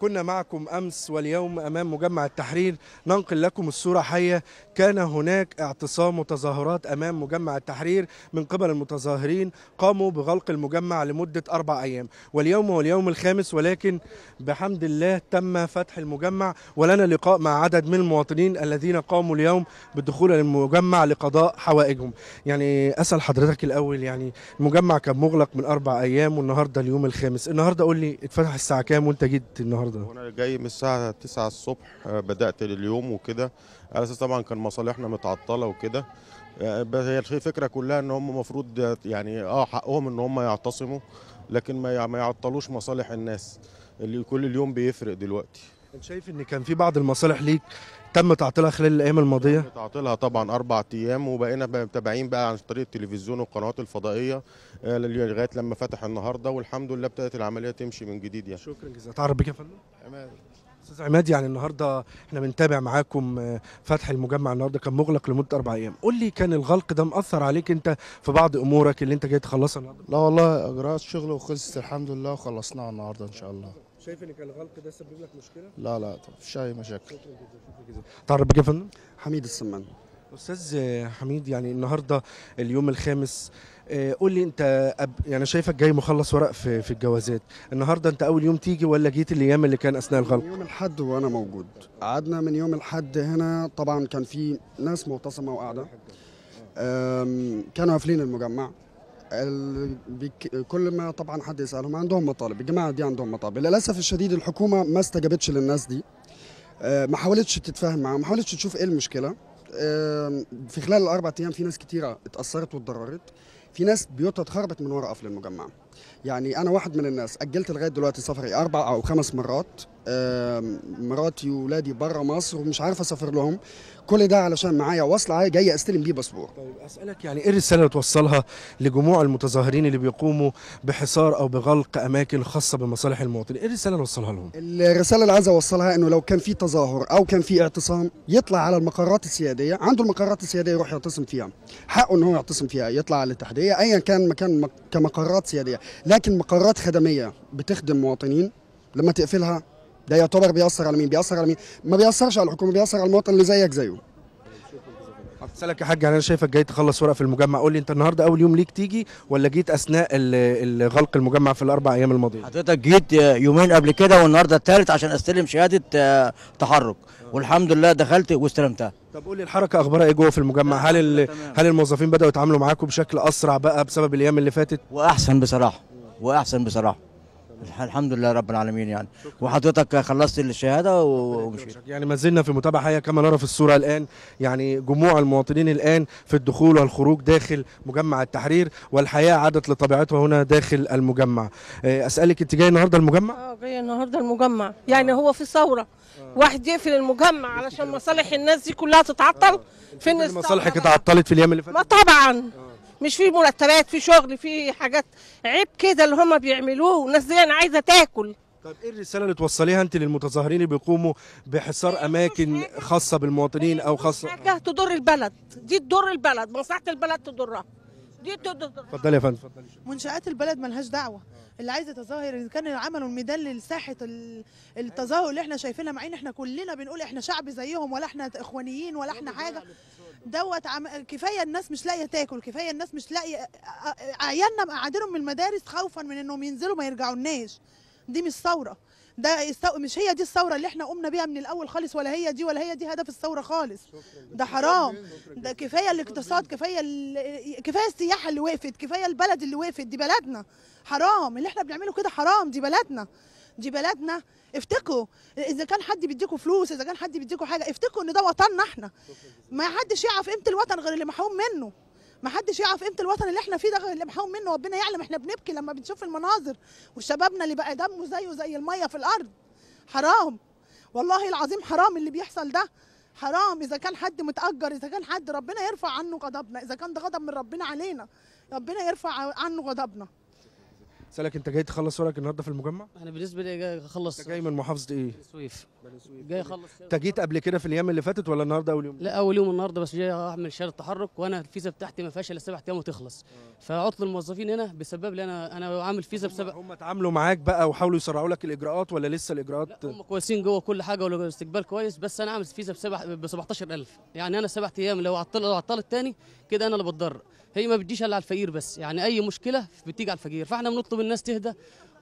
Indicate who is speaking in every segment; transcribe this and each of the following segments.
Speaker 1: كنا معكم امس واليوم امام مجمع التحرير ننقل لكم الصوره حيه كان هناك اعتصام وتظاهرات امام مجمع التحرير من قبل المتظاهرين قاموا بغلق المجمع لمده اربع ايام واليوم هو اليوم الخامس ولكن بحمد الله تم فتح المجمع ولنا لقاء مع عدد من المواطنين الذين قاموا اليوم بالدخول للمجمع لقضاء حوائجهم يعني اسال حضرتك الاول يعني المجمع كان مغلق من اربع ايام والنهارده اليوم الخامس النهارده قول لي اتفتح الساعه كام وانت جيت النهارده النهارده؟ وانا جاي من الساعه 9 الصبح آه، بدات اليوم وكده على اساس طبعا كان مصالحنا متعطله وكده آه، هي الفكره كلها ان هم المفروض يعني اه حقهم ان هم يعتصموا لكن ما يعطلوش مصالح الناس اللي كل اليوم بيفرق دلوقتي انت شايف ان كان في بعض المصالح ليك تم تعطيلها خلال الايام الماضيه تم تعطيلها طبعا اربع ايام وبقينا متابعين بقى عن طريق التلفزيون والقنوات الفضائيه آه، لغايه لما فتح النهارده والحمد لله ابتدت العمليه تمشي من جديد يعني شكرا جزيلا تعرف بك يا فندم عماد استاذ عماد يعني النهارده احنا بنتابع معاكم آه، فتح المجمع النهارده كان مغلق لمده اربع ايام قول لي كان الغلق ده مأثر عليك انت في بعض امورك اللي انت جاي تخلصها النهارده لا والله اجراءات شغل وخلصت الحمد لله وخلصناها النهارده ان شاء الله شايف ان كان الغلق ده سبب لك مشكله؟ لا لا طبعا مفيش اي مشاكل شكرا جدا شكرا جدا تعرف بك يا فندم؟
Speaker 2: حميد السمان
Speaker 1: استاذ حميد يعني النهارده اليوم الخامس آه، قول لي انت يعني شايفك جاي مخلص ورق في في الجوازات النهارده انت اول يوم تيجي ولا جيت الايام اللي كان اثناء الغلق
Speaker 2: يوم الاحد وانا موجود قعدنا من يوم الاحد هنا طبعا كان في ناس معتصمه وقاعده كانوا قافلين المجمع كل ما طبعا حد يسالهم عندهم مطالب الجماعه دي عندهم مطالب للاسف الشديد الحكومه ما استجابتش للناس دي آه، ما حاولتش تتفاهم معاهم ما حاولتش تشوف ايه المشكله في خلال الاربع ايام في ناس كتيره اتاثرت واتضررت في ناس بيوتها اتخربت من ورا قفل المجمع يعني انا واحد من الناس اجلت لغايه دلوقتي سفري اربع او خمس مرات مراتي وولادي بره مصر ومش عارف اسافر لهم كل ده علشان معايا وصل عاية جاي استلم بيه باسبور طيب اسالك
Speaker 1: يعني ايه الرساله اللي توصلها لجموع المتظاهرين اللي بيقوموا بحصار او بغلق اماكن خاصه بمصالح المواطنين ايه الرساله اللي وصلها لهم
Speaker 2: الرساله اللي عايز اوصلها انه لو كان في تظاهر او كان في اعتصام يطلع على المقرات السياديه عنده المقرات السياديه يروح يعتصم فيها حقه ان هو يعتصم فيها يطلع على الاتحاديه الدوليه ايا كان مكان كمقرات سياديه لكن مقرات خدميه بتخدم مواطنين لما تقفلها ده يعتبر بيأثر على مين بيأثر على مين ما بيأثرش على الحكومه بيأثر على المواطن اللي زيك زيه
Speaker 1: اسالك يا حاج انا شايفك جاي تخلص ورق في المجمع قول لي انت النهارده اول يوم ليك تيجي ولا جيت اثناء غلق المجمع في الاربع ايام الماضيه حضرتك جيت يومين قبل كده والنهارده الثالث عشان استلم شهاده آه، تحرك والحمد لله دخلت واستلمتها طب قول لي الحركه اخبارها ايه جوه في المجمع هل هل الموظفين بداوا يتعاملوا معاكم بشكل اسرع بقى بسبب الايام اللي فاتت واحسن بصراحه واحسن بصراحه الحمد لله رب العالمين يعني وحضرتك خلصت الشهاده ومشيت يعني ما زلنا في متابعه حيه كما نرى في الصوره الان يعني جموع المواطنين الان في الدخول والخروج داخل مجمع التحرير والحياه عادت لطبيعتها هنا داخل المجمع آه، اسالك انت جاي النهارده المجمع
Speaker 3: اه جاي النهارده المجمع يعني هو في ثوره آه. واحد يقفل المجمع علشان مصالح الناس دي كلها تتعطل آه. فين مصالحك
Speaker 1: اتعطلت في اليوم اللي فات
Speaker 3: ما طبعا مش في مرتبات في شغل في حاجات عيب كده اللي هم بيعملوه والناس دي انا عايزه تاكل طب ايه الرساله
Speaker 1: اللي توصليها انت للمتظاهرين اللي بيقوموا بحصار إيه اماكن خاصه بالمواطنين إيه او خاصه
Speaker 3: حاجه تضر البلد دي تضر البلد مصلحه البلد تضرها دي اتفضلي يا فندم منشات البلد لهاش دعوه اللي عايز يتظاهر اذا كان عملوا الميدان لساحه التظاهر اللي احنا شايفينها مع ان احنا كلنا بنقول احنا شعب زيهم ولا احنا اخوانيين ولا احنا حاجه دوت عم... كفايه الناس مش لاقيه تاكل كفايه الناس مش لاقيه عيالنا مقعدينهم من المدارس خوفا من انهم ينزلوا ما يرجعولناش دي مش ثوره ده الثو... مش هي دي الثوره اللي احنا قمنا بيها من الاول خالص ولا هي دي ولا هي دي هدف الثوره خالص ده حرام ده كفايه الاقتصاد كفايه ال... كفايه السياحه اللي وقفت كفايه البلد اللي وقفت دي بلدنا حرام اللي احنا بنعمله كده حرام دي بلدنا دي بلدنا افتكروا اذا كان حد بيديكوا فلوس اذا كان حد بيديكوا حاجه افتكروا ان ده وطننا احنا ما حدش يعرف قيمه الوطن غير اللي محروم منه ما حدش يعرف قيمه الوطن اللي احنا فيه ده غير اللي محاوم منه ربنا يعلم احنا بنبكي لما بنشوف المناظر وشبابنا اللي بقى دمه زيه زي الميه في الارض حرام والله العظيم حرام اللي بيحصل ده حرام اذا كان حد متاجر اذا كان حد ربنا يرفع عنه غضبنا اذا كان ده غضب من ربنا علينا ربنا يرفع عنه غضبنا
Speaker 1: سالك انت جاي تخلص ورقك النهارده في المجمع؟
Speaker 2: انا بالنسبه لي جاي اخلص انت جاي من محافظه ايه؟ سويف بني سويف جاي اخلص انت
Speaker 1: جيت قبل كده في الايام اللي فاتت ولا النهارده اول يوم؟
Speaker 3: لا
Speaker 2: اول يوم النهارده بس جاي اعمل شهاده تحرك وانا الفيزا بتاعتي ما فيهاش الا سبع ايام وتخلص آه. فعطل الموظفين هنا بسبب لي انا انا عامل فيزا بسبب هم اتعاملوا
Speaker 1: معاك بقى وحاولوا يسرعوا لك الاجراءات ولا لسه
Speaker 2: الاجراءات؟ لا هم كويسين جوه كل حاجه والاستقبال كويس بس انا عامل فيزا بسبع ب 17000 يعني انا سبع ايام لو عطلت لو عطلت تاني كده انا اللي بتضرر هي ما بتجيش الا على الفقير بس يعني اي مشكله بتيجي على الفقير فاحنا بنطلب الناس تهدى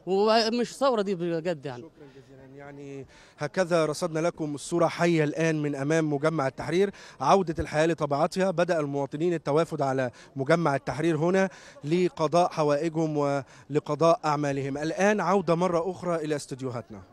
Speaker 2: ومش ثوره دي بجد يعني شكرا
Speaker 1: جزيلا يعني هكذا رصدنا لكم الصوره حيه الان من امام مجمع التحرير عوده الحياه لطبيعتها بدا المواطنين التوافد على مجمع التحرير هنا لقضاء حوائجهم ولقضاء اعمالهم الان عوده مره اخرى الى استديوهاتنا